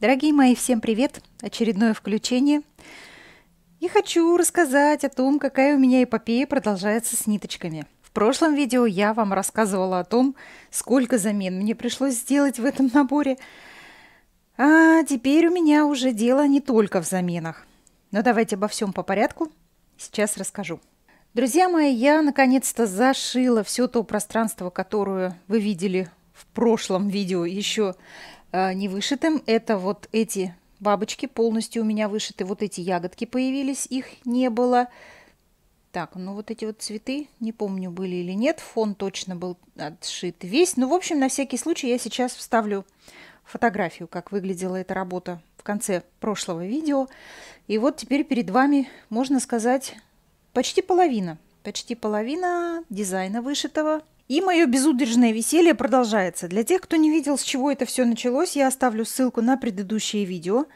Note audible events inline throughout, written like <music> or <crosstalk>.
Дорогие мои, всем привет! Очередное включение. И хочу рассказать о том, какая у меня эпопея продолжается с ниточками. В прошлом видео я вам рассказывала о том, сколько замен мне пришлось сделать в этом наборе. А теперь у меня уже дело не только в заменах. Но давайте обо всем по порядку. Сейчас расскажу. Друзья мои, я наконец-то зашила все то пространство, которое вы видели в прошлом видео еще Э, невышитым. Это вот эти бабочки полностью у меня вышиты. Вот эти ягодки появились, их не было. Так, ну вот эти вот цветы, не помню, были или нет. Фон точно был отшит весь. Ну, в общем, на всякий случай я сейчас вставлю фотографию, как выглядела эта работа в конце прошлого видео. И вот теперь перед вами, можно сказать, почти половина. Почти половина дизайна вышитого и мое безудержное веселье продолжается. Для тех, кто не видел, с чего это все началось, я оставлю ссылку на предыдущее видео,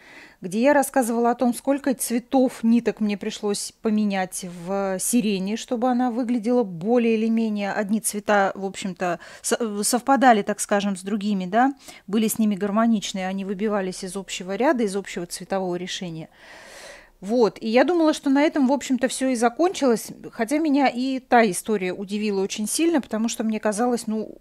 где я рассказывала о том, сколько цветов ниток мне пришлось поменять в сирене, чтобы она выглядела более или менее. Одни цвета, в общем-то, совпадали, так скажем, с другими, да, были с ними гармоничные, они выбивались из общего ряда, из общего цветового решения. Вот, и я думала, что на этом, в общем-то, все и закончилось, хотя меня и та история удивила очень сильно, потому что мне казалось, ну,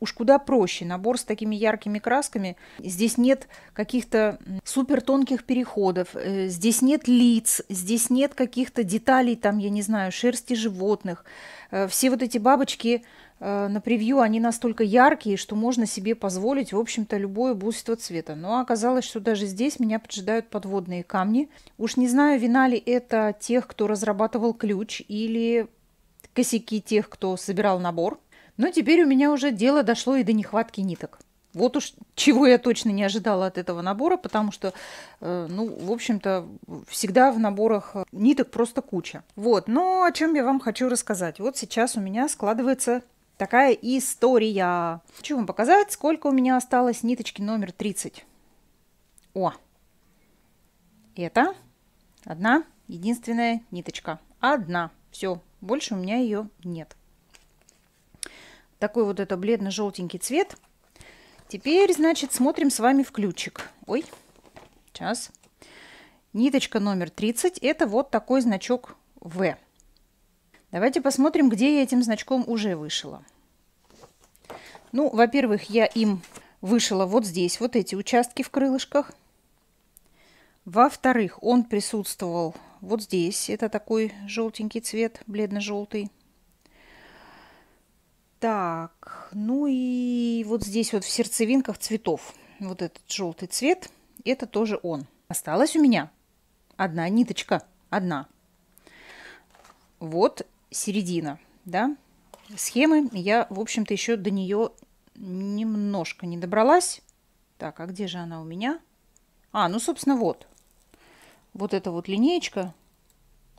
уж куда проще. Набор с такими яркими красками. Здесь нет каких-то супер тонких переходов, э, здесь нет лиц, здесь нет каких-то деталей, там, я не знаю, шерсти животных. Э, все вот эти бабочки Э, на превью они настолько яркие, что можно себе позволить, в общем-то, любое буйство цвета. Но оказалось, что даже здесь меня поджидают подводные камни. Уж не знаю, вина ли это тех, кто разрабатывал ключ, или косяки тех, кто собирал набор. Но теперь у меня уже дело дошло и до нехватки ниток. Вот уж чего я точно не ожидала от этого набора, потому что, э, ну, в общем-то, всегда в наборах ниток просто куча. Вот, но о чем я вам хочу рассказать. Вот сейчас у меня складывается такая история. Хочу вам показать, сколько у меня осталось ниточки номер 30. О, это одна единственная ниточка. Одна. Все, больше у меня ее нет. Такой вот это бледно-желтенький цвет. Теперь, значит, смотрим с вами в ключик. Ой, сейчас. Ниточка номер 30. Это вот такой значок В. Давайте посмотрим, где я этим значком уже вышила. Ну, во-первых, я им вышила вот здесь, вот эти участки в крылышках. Во-вторых, он присутствовал вот здесь. Это такой желтенький цвет, бледно-желтый. Так, ну и вот здесь вот в сердцевинках цветов. Вот этот желтый цвет, это тоже он. Осталась у меня одна ниточка, одна. Вот середина, да, схемы. Я, в общем-то, еще до нее немножко не добралась. Так, а где же она у меня? А, ну, собственно, вот. Вот эта вот линеечка,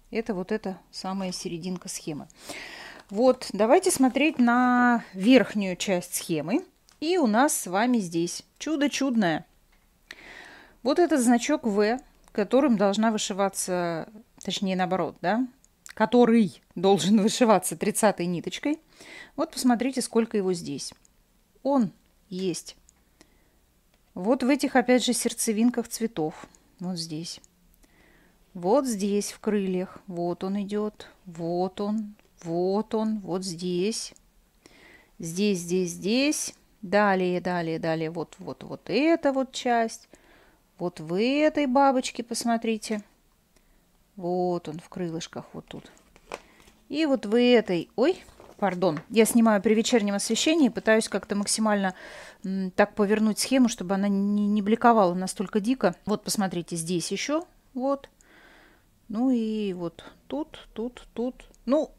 это вот эта самая серединка схемы. Вот, давайте смотреть на верхнюю часть схемы. И у нас с вами здесь чудо чудное. Вот этот значок В, которым должна вышиваться, точнее наоборот, да, который должен вышиваться 30 ниточкой. Вот посмотрите, сколько его здесь. Он есть. Вот в этих, опять же, сердцевинках цветов. Вот здесь. Вот здесь в крыльях. Вот он идет. Вот он. Вот он. Вот здесь. Здесь, здесь, здесь. Далее, далее, далее. Вот, вот, вот эта вот часть. Вот в этой бабочке, посмотрите. Вот он в крылышках вот тут. И вот в этой... Ой, пардон. Я снимаю при вечернем освещении, пытаюсь как-то максимально так повернуть схему, чтобы она не, не бликовала настолько дико. Вот, посмотрите, здесь еще. Вот. Ну и вот тут, тут, тут. Ну,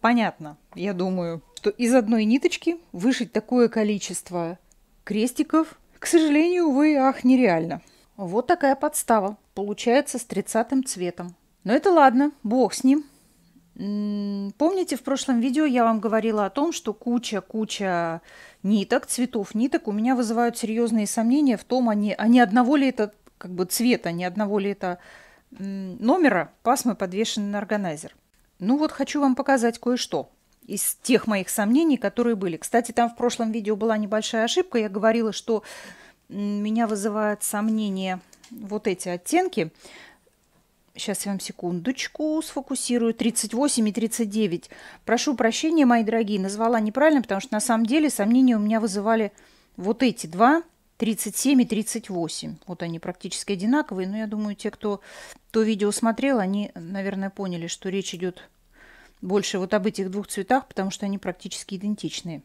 понятно, я думаю, что из одной ниточки вышить такое количество крестиков, к сожалению, увы, ах, нереально. Вот такая подстава получается с тридцатым цветом. Но это ладно, бог с ним. Помните, в прошлом видео я вам говорила о том, что куча-куча ниток, цветов ниток у меня вызывают серьезные сомнения в том, они, а они а одного ли это как бы цвета, не одного ли это номера пасмы подвешены на органайзер. Ну вот хочу вам показать кое-что из тех моих сомнений, которые были. Кстати, там в прошлом видео была небольшая ошибка. Я говорила, что меня вызывают сомнения вот эти оттенки. Сейчас я вам секундочку сфокусирую. 38 и 39. Прошу прощения, мои дорогие, назвала неправильно, потому что на самом деле сомнения у меня вызывали вот эти два. 37 и 38. Вот они практически одинаковые. Но я думаю, те, кто то видео смотрел, они, наверное, поняли, что речь идет больше вот об этих двух цветах, потому что они практически идентичные.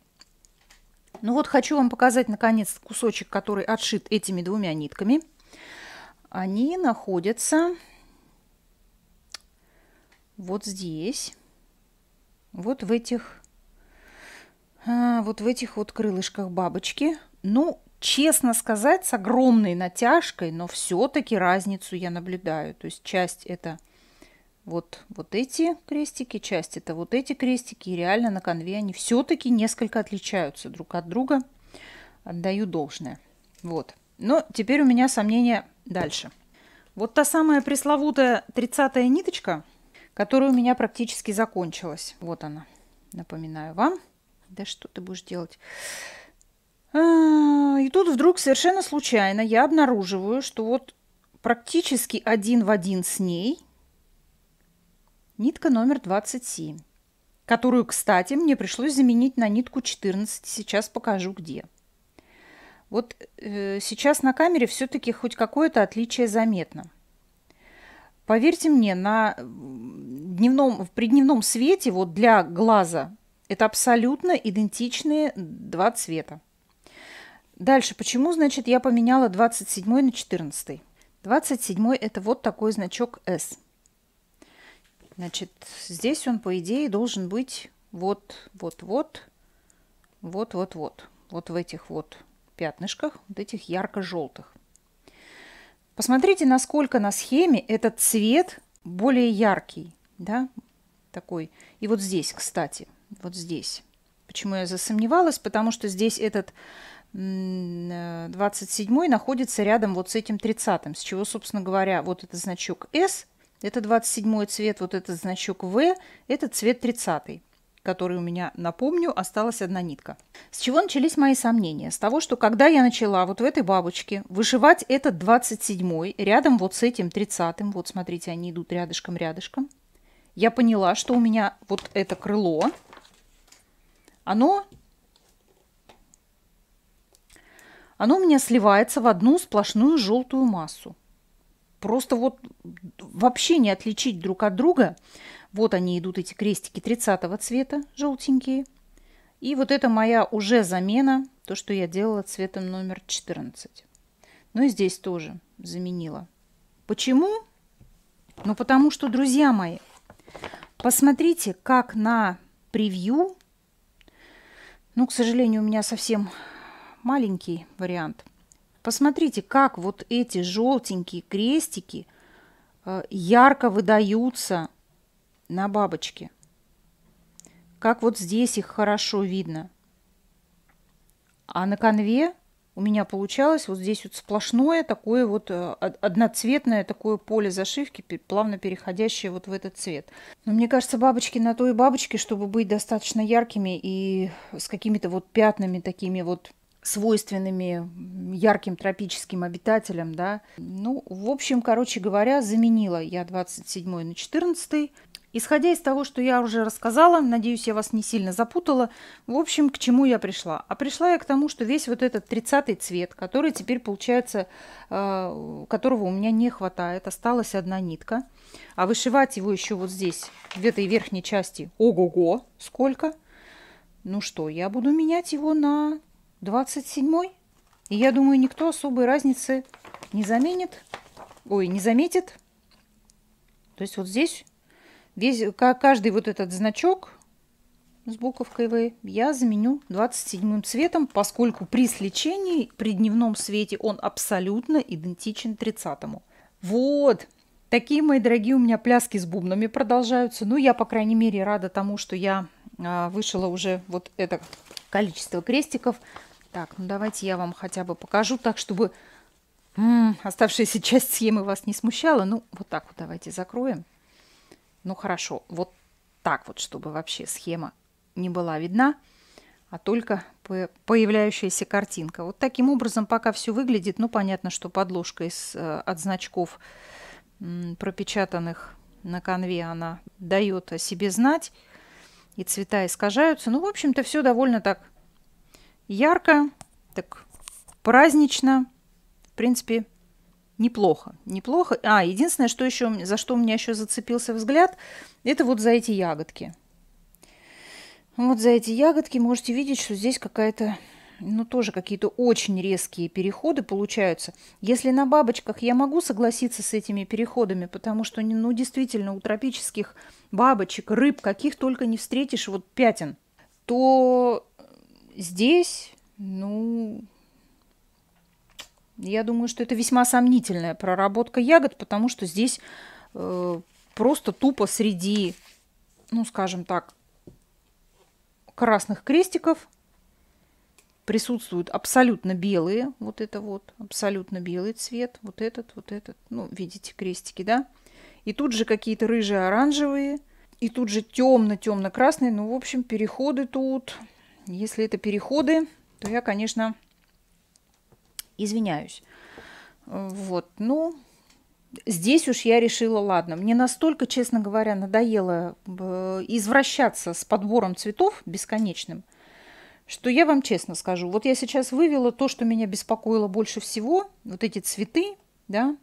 Ну вот хочу вам показать, наконец, кусочек, который отшит этими двумя нитками они находятся вот здесь, вот в этих, а, вот в этих вот крылышках бабочки. Ну, честно сказать, с огромной натяжкой, но все-таки разницу я наблюдаю. То есть часть это вот, вот эти крестики, часть это вот эти крестики. И реально на конве они все-таки несколько отличаются друг от друга. Отдаю должное. Вот. Но теперь у меня сомнения Дальше. Вот та самая пресловутая тридцатая ниточка, которая у меня практически закончилась. Вот она. Напоминаю вам. Да что ты будешь делать? А, и тут вдруг совершенно случайно я обнаруживаю, что вот практически один в один с ней нитка номер 27, которую, кстати, мне пришлось заменить на нитку 14. Сейчас покажу где. Вот э, сейчас на камере все-таки хоть какое-то отличие заметно. Поверьте мне, на дневном, в дневном свете вот для глаза это абсолютно идентичные два цвета. Дальше, почему, значит, я поменяла 27 на 14? 27 это вот такой значок S. Значит, здесь он, по идее, должен быть вот, вот, вот, вот, вот, вот, вот в этих вот пятнышках, вот этих ярко-желтых. Посмотрите, насколько на схеме этот цвет более яркий, да, такой. И вот здесь, кстати, вот здесь. Почему я засомневалась? Потому что здесь этот 27 э, находится рядом вот с этим 30, с чего, собственно говоря, вот этот значок S, это 27 цвет, вот этот значок V, это цвет 30 которой у меня, напомню, осталась одна нитка. С чего начались мои сомнения? С того, что когда я начала вот в этой бабочке вышивать этот 27-й, рядом вот с этим 30-м, вот смотрите, они идут рядышком-рядышком, я поняла, что у меня вот это крыло, оно, оно у меня сливается в одну сплошную желтую массу. Просто вот вообще не отличить друг от друга вот они идут, эти крестики 30 цвета, желтенькие. И вот это моя уже замена, то, что я делала цветом номер 14. Ну и здесь тоже заменила. Почему? Ну потому что, друзья мои, посмотрите, как на превью, ну, к сожалению, у меня совсем маленький вариант. Посмотрите, как вот эти желтенькие крестики э, ярко выдаются на бабочке. Как вот здесь их хорошо видно. А на конве у меня получалось вот здесь вот сплошное такое вот э, одноцветное такое поле зашивки, плавно переходящее вот в этот цвет. Но мне кажется, бабочки на то и бабочки, чтобы быть достаточно яркими и с какими-то вот пятнами такими вот свойственными ярким тропическим обитателям, да. Ну, в общем, короче говоря, заменила я 27 на 14. Исходя из того, что я уже рассказала, надеюсь, я вас не сильно запутала, в общем, к чему я пришла. А пришла я к тому, что весь вот этот 30-й цвет, который теперь получается, э, которого у меня не хватает, осталась одна нитка. А вышивать его еще вот здесь, в этой верхней части, ого-го, сколько. Ну что, я буду менять его на 27-й. И я думаю, никто особой разницы не заменит, ой, не заметит. То есть вот здесь Весь, каждый вот этот значок с буковкой В я заменю 27 цветом, поскольку при сличении, при дневном свете он абсолютно идентичен 30. -му. Вот, такие, мои дорогие, у меня пляски с бубнами продолжаются. Ну, я, по крайней мере, рада тому, что я а, вышила уже вот это количество крестиков. Так, ну давайте я вам хотя бы покажу так, чтобы м -м, оставшаяся <laughs> часть схемы вас не смущала. Ну, вот так вот давайте закроем. Ну хорошо, вот так вот, чтобы вообще схема не была видна, а только появляющаяся картинка. Вот таким образом пока все выглядит. Ну, понятно, что подложка из, э, от значков, пропечатанных на конве, она дает о себе знать. И цвета искажаются. Ну, в общем-то, все довольно так ярко, так празднично. В принципе, неплохо, неплохо. А, единственное, что еще, за что у меня еще зацепился взгляд, это вот за эти ягодки. Вот за эти ягодки можете видеть, что здесь какая-то, ну тоже какие-то очень резкие переходы получаются. Если на бабочках я могу согласиться с этими переходами, потому что, ну действительно, у тропических бабочек, рыб, каких только не встретишь, вот пятен, то здесь, ну, я думаю, что это весьма сомнительная проработка ягод, потому что здесь э, просто тупо среди, ну, скажем так, красных крестиков присутствуют абсолютно белые. Вот это вот, абсолютно белый цвет. Вот этот, вот этот. Ну, видите, крестики, да? И тут же какие-то рыжие, оранжевые. И тут же темно-темно-красные. Ну, в общем, переходы тут. Если это переходы, то я, конечно, Извиняюсь. Вот, ну, здесь уж я решила, ладно, мне настолько, честно говоря, надоело э, извращаться с подбором цветов бесконечным, что я вам честно скажу, вот я сейчас вывела то, что меня беспокоило больше всего, вот эти цветы, да,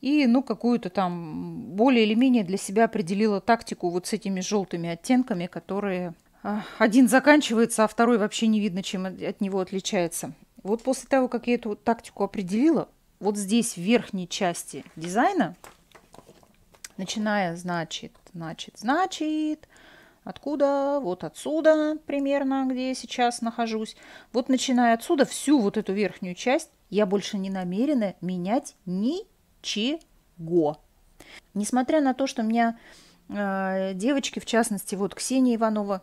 и, ну, какую-то там более или менее для себя определила тактику вот с этими желтыми оттенками, которые а, один заканчивается, а второй вообще не видно, чем от него отличается. Вот после того, как я эту тактику определила, вот здесь в верхней части дизайна, начиная, значит, значит, значит, откуда, вот отсюда примерно, где я сейчас нахожусь. Вот начиная отсюда, всю вот эту верхнюю часть я больше не намерена менять ничего. Несмотря на то, что у меня э, девочки, в частности, вот Ксения Иванова,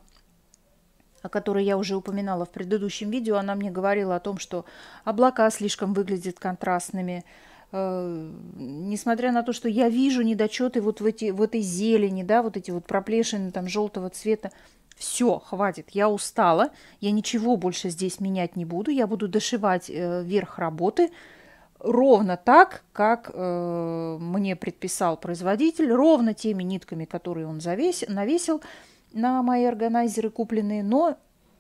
о которой я уже упоминала в предыдущем видео, она мне говорила о том, что облака слишком выглядят контрастными. Э, несмотря на то, что я вижу недочеты вот в, эти, в этой зелени, да, вот эти вот проплешины там желтого цвета, все, хватит, я устала, я ничего больше здесь менять не буду, я буду дошивать э, верх работы, ровно так, как э, мне предписал производитель, ровно теми нитками, которые он завес, навесил на мои органайзеры купленные, но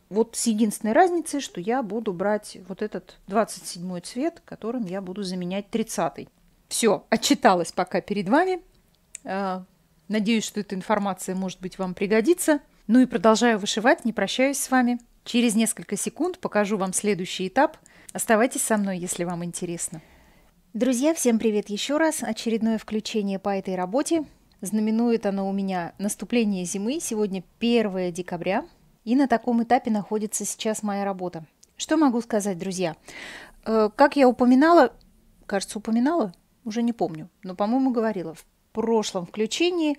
вот с единственной разницей, что я буду брать вот этот 27 цвет, которым я буду заменять 30. -й. Все, отчиталась пока перед вами. А, надеюсь, что эта информация, может быть, вам пригодится. Ну и продолжаю вышивать, не прощаюсь с вами. Через несколько секунд покажу вам следующий этап. Оставайтесь со мной, если вам интересно. Друзья, всем привет еще раз. Очередное включение по этой работе. Знаменует оно у меня наступление зимы. Сегодня 1 декабря. И на таком этапе находится сейчас моя работа. Что могу сказать, друзья? Э, как я упоминала, кажется, упоминала, уже не помню, но, по-моему, говорила в прошлом включении,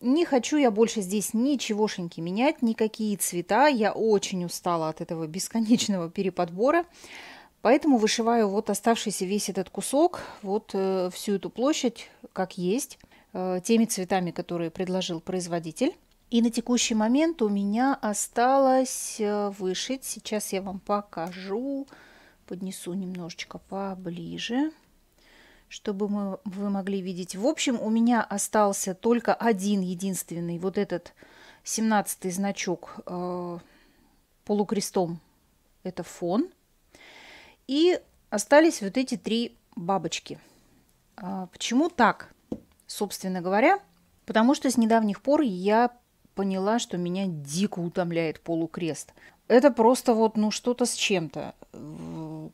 не хочу я больше здесь ничегошеньки менять, никакие цвета. Я очень устала от этого бесконечного переподбора. Поэтому вышиваю вот оставшийся весь этот кусок, вот э, всю эту площадь, как есть. Э, теми цветами, которые предложил производитель. И на текущий момент у меня осталось э, вышить. Сейчас я вам покажу. Поднесу немножечко поближе, чтобы мы, вы могли видеть. В общем, у меня остался только один единственный вот этот 17 значок э, полукрестом. Это фон. И остались вот эти три бабочки. А, почему так? собственно говоря, потому что с недавних пор я поняла, что меня дико утомляет полукрест. Это просто вот, ну, что-то с чем-то.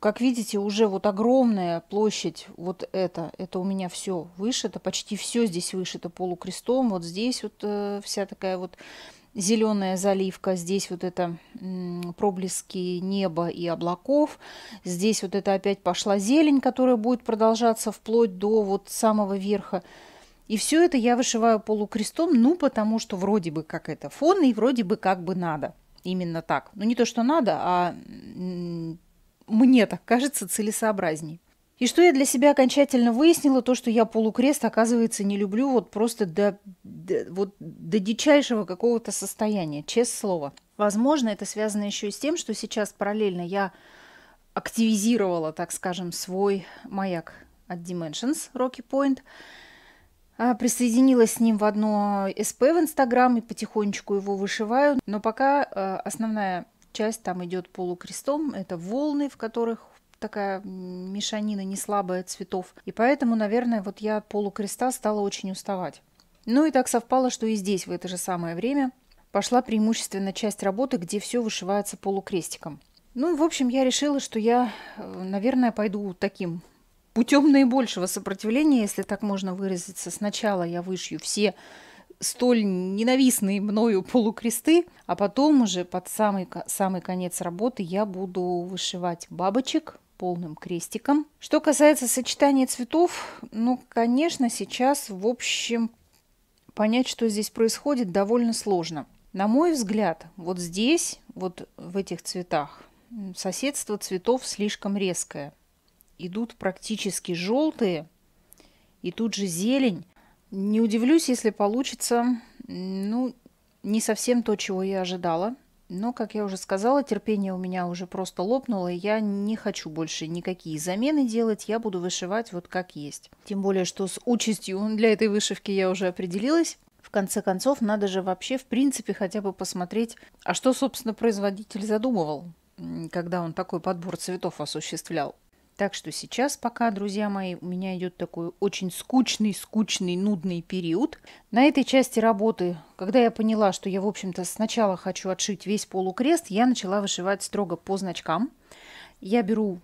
Как видите, уже вот огромная площадь, вот это, это у меня все вышито, почти все здесь вышито полукрестом. Вот здесь вот э, вся такая вот зеленая заливка, здесь вот это проблески неба и облаков, здесь вот это опять пошла зелень, которая будет продолжаться вплоть до вот самого верха. И все это я вышиваю полукрестом, ну, потому что вроде бы как это фон, и вроде бы как бы надо. Именно так. Ну, не то, что надо, а мне так кажется целесообразней. И что я для себя окончательно выяснила, то, что я полукрест, оказывается, не люблю вот просто до, до, вот до дичайшего какого-то состояния, честное слово. Возможно, это связано еще и с тем, что сейчас параллельно я активизировала, так скажем, свой маяк от Dimensions Rocky Point – а, присоединилась с ним в одно СП в Инстаграм и потихонечку его вышиваю. Но пока а, основная часть там идет полукрестом. Это волны, в которых такая мешанина не слабая цветов. И поэтому, наверное, вот я полукреста стала очень уставать. Ну и так совпало, что и здесь в это же самое время пошла преимущественно часть работы, где все вышивается полукрестиком. Ну и, в общем, я решила, что я, э, наверное, пойду таким путем наибольшего сопротивления, если так можно выразиться, сначала я вышью все столь ненавистные мною полукресты, а потом уже под самый, самый конец работы я буду вышивать бабочек полным крестиком. Что касается сочетания цветов, ну, конечно, сейчас, в общем, понять, что здесь происходит, довольно сложно. На мой взгляд, вот здесь, вот в этих цветах, соседство цветов слишком резкое идут практически желтые, и тут же зелень. Не удивлюсь, если получится, ну, не совсем то, чего я ожидала. Но, как я уже сказала, терпение у меня уже просто лопнуло, и я не хочу больше никакие замены делать, я буду вышивать вот как есть. Тем более, что с участью для этой вышивки я уже определилась. В конце концов, надо же вообще, в принципе, хотя бы посмотреть, а что, собственно, производитель задумывал, когда он такой подбор цветов осуществлял. Так что сейчас пока, друзья мои, у меня идет такой очень скучный, скучный, нудный период. На этой части работы, когда я поняла, что я, в общем-то, сначала хочу отшить весь полукрест, я начала вышивать строго по значкам. Я беру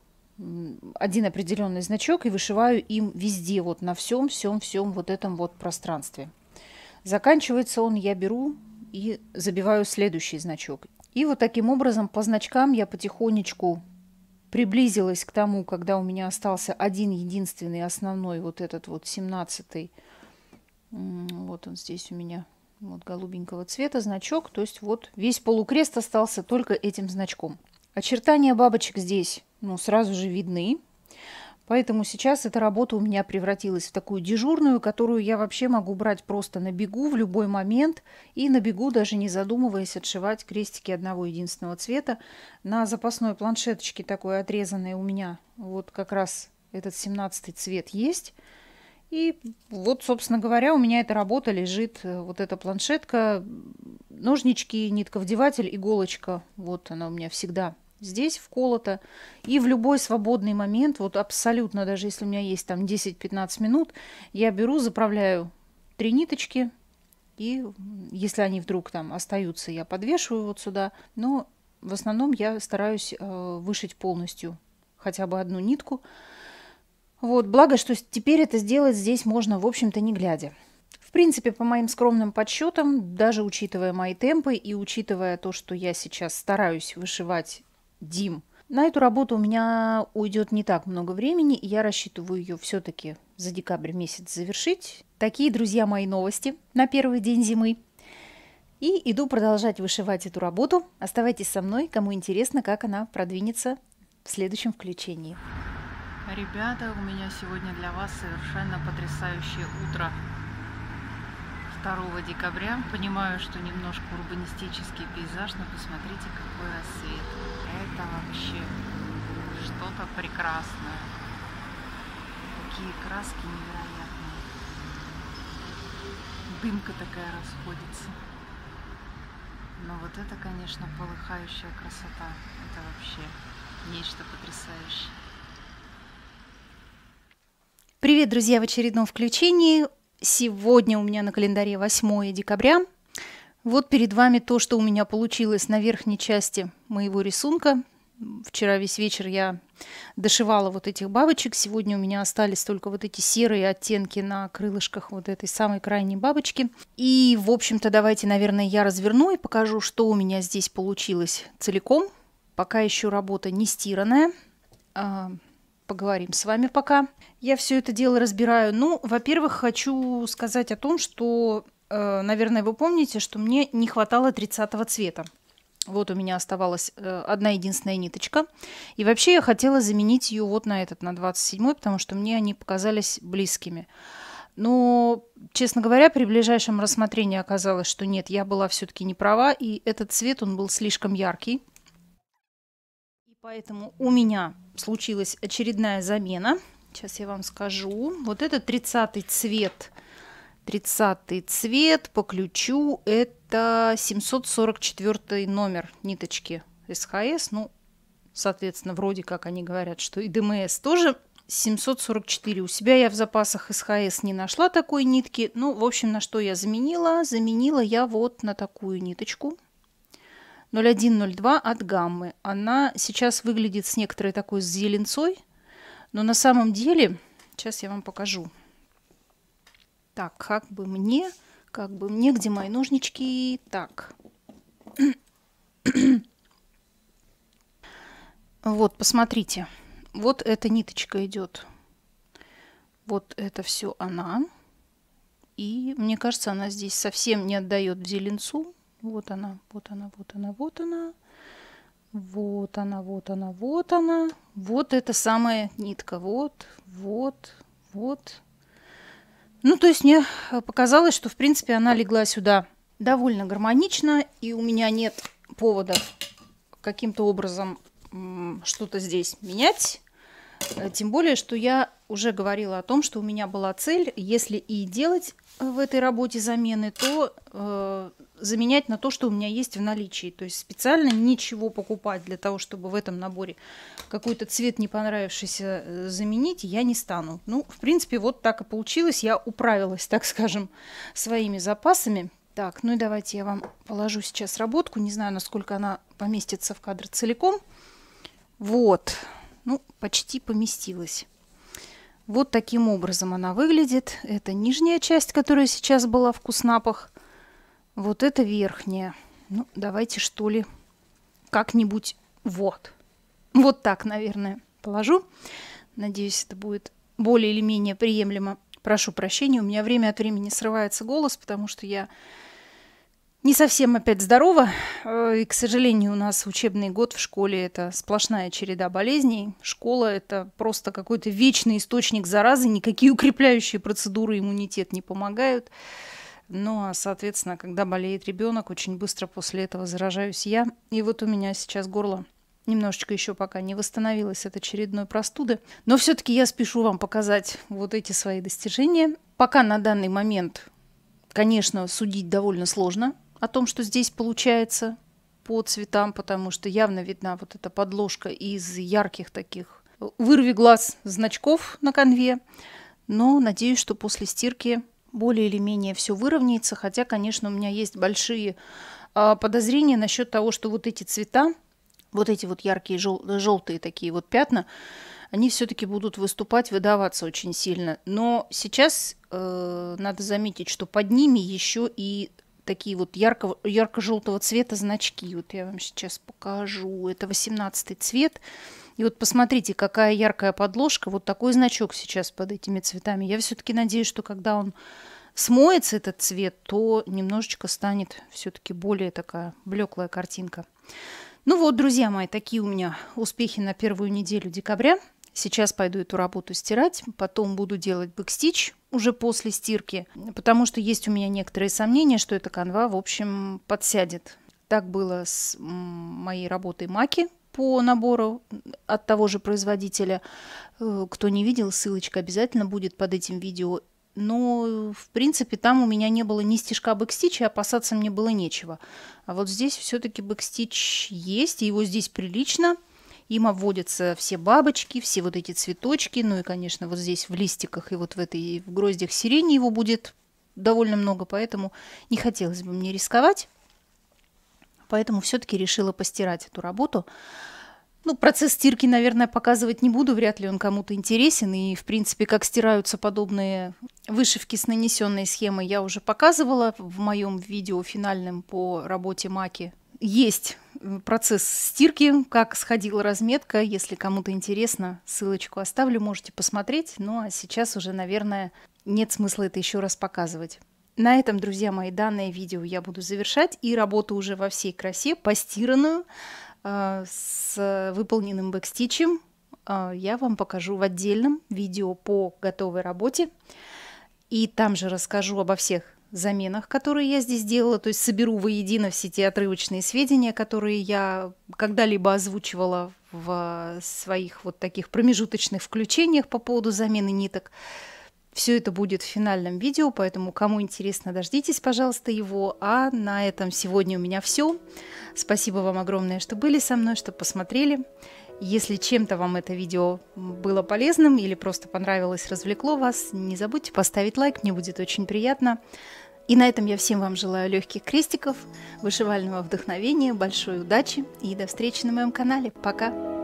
один определенный значок и вышиваю им везде, вот на всем, всем, всем вот этом вот пространстве. Заканчивается он, я беру и забиваю следующий значок. И вот таким образом по значкам я потихонечку приблизилась к тому, когда у меня остался один единственный основной вот этот вот 17 вот он здесь у меня, вот голубенького цвета значок, то есть вот весь полукрест остался только этим значком. Очертания бабочек здесь, ну, сразу же видны, Поэтому сейчас эта работа у меня превратилась в такую дежурную, которую я вообще могу брать просто на бегу в любой момент и на бегу, даже не задумываясь, отшивать крестики одного единственного цвета. На запасной планшеточке такой отрезанной у меня вот как раз этот 17 цвет есть. И вот, собственно говоря, у меня эта работа лежит, э, вот эта планшетка, ножнички, нитковдеватель, иголочка. Вот она у меня всегда здесь вколото. И в любой свободный момент, вот абсолютно, даже если у меня есть там 10-15 минут, я беру, заправляю три ниточки, и если они вдруг там остаются, я подвешиваю вот сюда. Но в основном я стараюсь э, вышить полностью хотя бы одну нитку. Вот, благо, что теперь это сделать здесь можно, в общем-то, не глядя. В принципе, по моим скромным подсчетам, даже учитывая мои темпы и учитывая то, что я сейчас стараюсь вышивать Дим. На эту работу у меня уйдет не так много времени, и я рассчитываю ее все-таки за декабрь месяц завершить. Такие, друзья, мои новости на первый день зимы. И иду продолжать вышивать эту работу. Оставайтесь со мной, кому интересно, как она продвинется в следующем включении. Ребята, у меня сегодня для вас совершенно потрясающее утро. 2 декабря. Понимаю, что немножко урбанистический пейзаж, но посмотрите, какой рассвет это вообще что-то прекрасное. Такие краски невероятные. Дымка такая расходится. Но вот это, конечно, полыхающая красота. Это вообще нечто потрясающее. Привет, друзья, в очередном включении. Сегодня у меня на календаре 8 декабря. Вот перед вами то, что у меня получилось на верхней части моего рисунка. Вчера весь вечер я дошивала вот этих бабочек. Сегодня у меня остались только вот эти серые оттенки на крылышках вот этой самой крайней бабочки. И, в общем-то, давайте, наверное, я разверну и покажу, что у меня здесь получилось целиком. Пока еще работа не стиранная. А, поговорим с вами пока. Я все это дело разбираю. Ну, во-первых, хочу сказать о том, что Э, наверное, вы помните, что мне не хватало 30 цвета. Вот у меня оставалась э, одна единственная ниточка. И вообще я хотела заменить ее вот на этот, на 27, потому что мне они показались близкими. Но, честно говоря, при ближайшем рассмотрении оказалось, что нет, я была все-таки не права, и этот цвет, он был слишком яркий. И поэтому у меня случилась очередная замена. Сейчас я вам скажу. Вот этот 30 цвет 30 цвет по ключу это 744 номер ниточки СХС. Ну, соответственно, вроде как они говорят, что и ДМС тоже 744. У себя я в запасах СХС не нашла такой нитки. Ну, в общем, на что я заменила? Заменила я вот на такую ниточку. 0102 от гаммы. Она сейчас выглядит с некоторой такой зеленцой, но на самом деле, сейчас я вам покажу. Так, как бы мне, как бы мне, где мои ножнички? Так. вот, посмотрите. Вот эта ниточка идет. Вот это все она. И мне кажется, она здесь совсем не отдает зеленцу. Вот она, вот она, вот она, вот она. Вот она, вот она, вот она. Вот эта самая нитка. Вот, вот, вот. Ну, то есть мне э, показалось, что, в принципе, она легла сюда довольно гармонично, и у меня нет повода каким-то образом что-то здесь менять. Э, тем более, что я уже говорила о том, что у меня была цель, если и делать э, в этой работе замены, то э, заменять на то, что у меня есть в наличии. То есть специально ничего покупать для того, чтобы в этом наборе какой-то цвет не понравившийся э, заменить, я не стану. Ну, в принципе, вот так и получилось. Я управилась, <laughs> так скажем, своими запасами. Так, ну и давайте я вам положу сейчас работку. Не знаю, насколько она поместится в кадр целиком. Вот, ну, почти поместилась. Вот таким образом она выглядит. Это нижняя часть, которая сейчас была в куснапах. Вот это верхняя. Ну, давайте что ли как-нибудь вот. Вот так, наверное, положу. Надеюсь, это будет более или менее приемлемо. Прошу прощения, у меня время от времени срывается голос, потому что я не совсем опять здорово. Э, и, к сожалению, у нас учебный год в школе – это сплошная череда болезней. Школа – это просто какой-то вечный источник заразы. Никакие укрепляющие процедуры иммунитет не помогают. Ну, а, соответственно, когда болеет ребенок, очень быстро после этого заражаюсь я. И вот у меня сейчас горло немножечко еще пока не восстановилось от очередной простуды. Но все-таки я спешу вам показать вот эти свои достижения. Пока на данный момент, конечно, судить довольно сложно, о том, что здесь получается по цветам, потому что явно видна вот эта подложка из ярких таких э, вырви глаз значков на конве. Но надеюсь, что после стирки более или менее все выровняется. Хотя, конечно, у меня есть большие а, подозрения насчет того, что вот эти цвета, вот эти вот яркие жел желтые такие вот пятна, они все-таки будут выступать, выдаваться очень сильно. Но сейчас э, надо заметить, что под ними еще и такие вот ярко, ярко-желтого цвета значки. Вот я вам сейчас покажу. Это 18 цвет. И вот посмотрите, какая яркая подложка. Вот такой значок сейчас под этими цветами. Я все-таки надеюсь, что когда он смоется, этот цвет, то немножечко станет все-таки более такая блеклая картинка. Ну вот, друзья мои, такие у меня успехи на первую неделю декабря. Сейчас пойду эту работу стирать, потом буду делать бэкстич уже после стирки, потому что есть у меня некоторые сомнения, что эта канва, в общем, подсядет. Так было с моей работой Маки по набору от того же производителя. Э, кто не видел, ссылочка обязательно будет под этим видео но, в принципе, там у меня не было ни стежка бэкстича, опасаться мне было нечего. А вот здесь все-таки бэкстич есть, и его здесь прилично – им обводятся все бабочки, все вот эти цветочки. Ну и, конечно, вот здесь в листиках и вот в этой в гроздях сирени его будет довольно много, поэтому не хотелось бы мне рисковать. Поэтому все-таки решила постирать эту работу. Ну, процесс стирки, наверное, показывать не буду, вряд ли он кому-то интересен. И, в принципе, как стираются подобные вышивки с нанесенной схемой, я уже показывала в моем видео финальном по работе Маки есть э, процесс стирки, как сходила разметка. Если кому-то интересно, ссылочку оставлю, можете посмотреть. Ну а сейчас уже, наверное, нет смысла это еще раз показывать. На этом, друзья мои, данное видео я буду завершать и работу уже во всей красе, постиранную, э, с выполненным бэкстичем, э, я вам покажу в отдельном видео по готовой работе. И там же расскажу обо всех заменах, которые я здесь делала, то есть соберу воедино все те отрывочные сведения, которые я когда-либо озвучивала в своих вот таких промежуточных включениях по поводу замены ниток. Все это будет в финальном видео, поэтому кому интересно, дождитесь, пожалуйста, его. А на этом сегодня у меня все. Спасибо вам огромное, что были со мной, что посмотрели. Если чем-то вам это видео было полезным или просто понравилось, развлекло вас, не забудьте поставить лайк, мне будет очень приятно. И на этом я всем вам желаю легких крестиков, вышивального вдохновения, большой удачи и до встречи на моем канале. Пока!